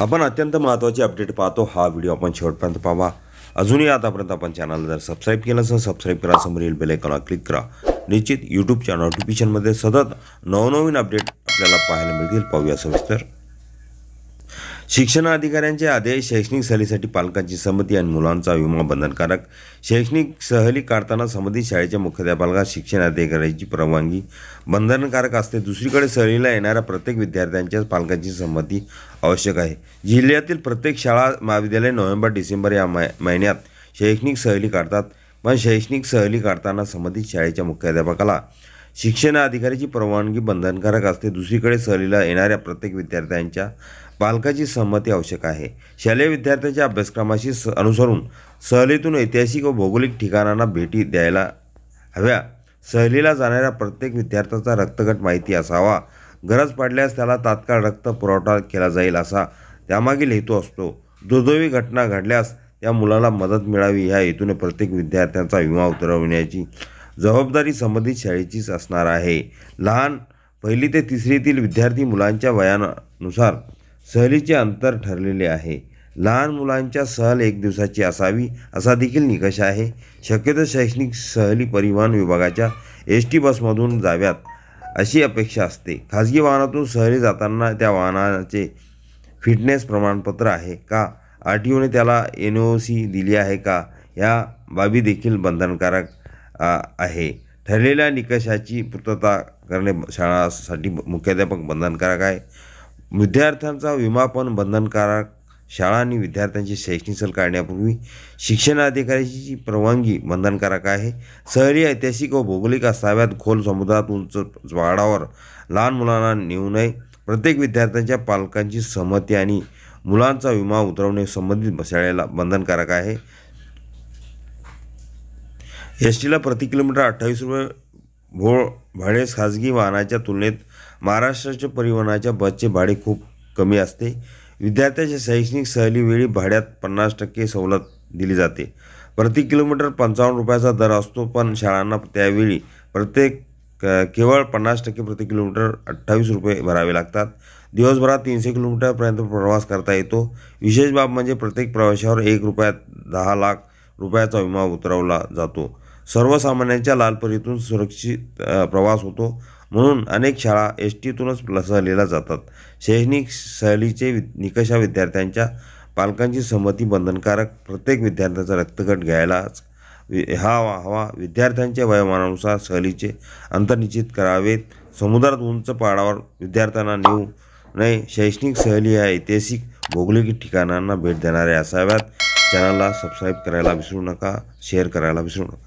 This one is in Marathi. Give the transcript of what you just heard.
आपण अत्यंत महत्त्वाची अपडेट पाहतो हा व्हिडिओ आपण शेवटपर्यंत पाहा अजूनही आतापर्यंत आपण चॅनल जर सबस्क्राईब केलं असेल सबस्क्राईब करा समोरील बेलायकॉनला क्लिक करा निश्चित यूट्यूब चॅनल नोटिफिकेशनमध्ये सतत नवनवीन अपडेट आपल्याला पाहायला मिळतील पाहूया सविस्तर शिक्षण अधिकाऱ्यांचे आदेश शैक्षणिक सहलीसाठी पालकांची संमती आणि मुलांचा विमा बंधनकारक शैक्षणिक सहली काढताना संबंधित शाळेच्या मुख्याध्यापकास शिक्षण अधिकाऱ्याची परवानगी बंधनकारक असते दुसरीकडे सहलीला येणाऱ्या प्रत्येक विद्यार्थ्यांच्या पालकांची संमती आवश्यक आहे जिल्ह्यातील प्रत्येक शाळा महाविद्यालय नोव्हेंबर डिसेंबर या महिन्यात शैक्षणिक सहली काढतात पण शैक्षणिक सहली काढताना संबंधित शाळेच्या मुख्याध्यापकाला शिक्षण परवानगी बंधनकारक असते दुसरीकडे सहलीला येणाऱ्या प्रत्येक विद्यार्थ्यांच्या पालकाची संमती आवश्यक आहे शालेय विद्यार्थ्यांच्या अभ्यासक्रमाशी स अनुसरून सहलीतून ऐतिहासिक व भौगोलिक ठिकाणांना भेटी द्यायला हव्या सहलीला जाणाऱ्या प्रत्येक विद्यार्थ्याचा रक्तगट माहिती असावा गरज पडल्यास त्याला तात्काळ रक्त पुरवठा केला जाईल असा त्यामागील हेतू असतो दुर्दैवी घटना घडल्यास त्या मुलाला मदत मिळावी ह्या हेतूने प्रत्येक विद्यार्थ्यांचा विमा उतरवण्याची जबाबदारी संबंधित शाळेचीच असणार आहे लहान पहिली ते तिसरीतील विद्यार्थी मुलांच्या वयानुसार सहलीचे अंतर ठरलेले आहे लहान मुलांच्या सहल एक दिवसाची असावी असा देखील निकष आहे शक्यतो शैक्षणिक सहली परिवहन विभागाच्या एस टी बसमधून जाव्यात अशी अपेक्षा असते खाजगी वाहनातून सहली जाताना त्या वाहनाचे फिटनेस प्रमाणपत्र आहे का आर टी ओने त्याला एन ओ सी दिली आहे का या बाबी देखील बंधनकारक आहे ठरलेल्या निकषाची पूर्तता करणे शाळासाठी मुख्याध्यापक बंधनकारक आहे विद्यार्थ्यांचा विमा पण बंधनकारक शाळा आणि विद्यार्थ्यांची शैक्षणिक सल काढण्यापूर्वी शिक्षणाधिकाऱ्याची परवानगी बंधनकारक आहे शहरी ऐतिहासिक व भौगोलिक असाव्यात खोल समुद्रात उंच वाडावर लहान मुलांना नेऊ नये प्रत्येक विद्यार्थ्यांच्या पालकांची सहमती आणि मुलांचा विमा उतरवणे संबंधित शाळेला बंधनकारक आहे एस टीला प्रति किलोमीटर अठ्ठावीस रुपये भोळ भाडे खाजगी वाहनाच्या तुलनेत महाराष्ट्राच्या परिवहनाच्या बसचे भाडे खूप कमी असते विद्यार्थ्याच्या शैक्षणिक सहलीवेळी भाड्यात पन्नास टक्के सवलत दिली जाते प्रति किलोमीटर पंचावन्न रुपयाचा दर असतो पण शाळांना त्यावेळी प्रत्येक केवळ पन्नास टक्के प्रति किलोमीटर अठ्ठावीस रुपये भरावे लागतात दिवसभरात तीनशे किलोमीटरपर्यंत प्रवास करता येतो विशेष बाब म्हणजे प्रत्येक प्रवाशावर एक रुपयात दहा लाख रुपयाचा विमा उतरवला जातो सर्वसामान्यांच्या लालपरीतून सुरक्षित प्रवास होतो म्हणून अनेक शाळा एस टीतूनच लसलेल्या जातात शैक्षणिक सहलीचे वि निकषा विद्यार्थ्यांच्या पालकांची संमती बंधनकारक प्रत्येक विद्यार्थ्यांचा रक्तगट घ्यायलाच हा हवा विद्यार्थ्यांच्या वयोमानानुसार सहलीचे अंतर निश्चित करावेत समुद्रात उंच पाडावर विद्यार्थ्यांना नेऊ नये शैक्षणिक सहली ह्या ऐतिहासिक भौगोलिक ठिकाणांना भेट देणाऱ्या असाव्यात चॅनलला सबस्क्राईब करायला विसरू नका शेअर करायला विसरू नका